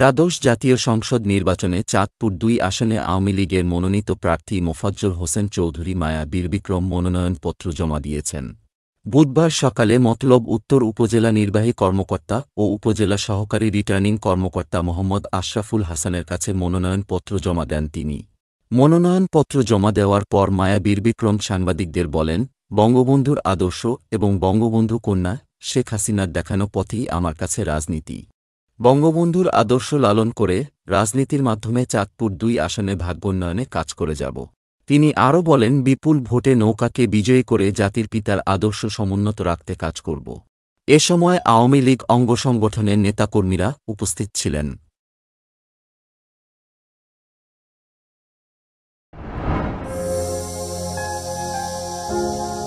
দ্বাদশ জাতীয় সংসদ নির্বাচনে চাঁদপুর দুই আসনে আওয়ামী লীগের মনোনীত প্রার্থী মোফাজ্জল হোসেন চৌধুরী মায়া বীরবিক্রম মনোনয়নপত্র জমা দিয়েছেন বুধবার সকালে মতলব উত্তর উপজেলা নির্বাহী কর্মকর্তা ও উপজেলা সহকারী রিটার্নিং কর্মকর্তা মোহাম্মদ আশরাফুল হাসানের কাছে মনোনয়নপত্র জমা দেন তিনি মনোনয়নপত্র জমা দেওয়ার পর মায়া বীরবিক্রম সাংবাদিকদের বলেন বঙ্গবন্ধুর আদর্শ এবং বঙ্গবন্ধু কন্যা শেখ হাসিনার দেখানো পথেই আমার কাছে রাজনীতি বঙ্গবন্ধুর আদর্শ লালন করে রাজনীতির মাধ্যমে চাঁদপুর দুই আসনে ভাগ্যোন্নয়নে কাজ করে যাব তিনি আরও বলেন বিপুল ভোটে নৌকাকে বিজয়ী করে জাতির পিতার আদর্শ সমুন্নত রাখতে কাজ করব এ সময় আওয়ামী লীগ অঙ্গ সংগঠনের নেতাকর্মীরা উপস্থিত ছিলেন Thank you.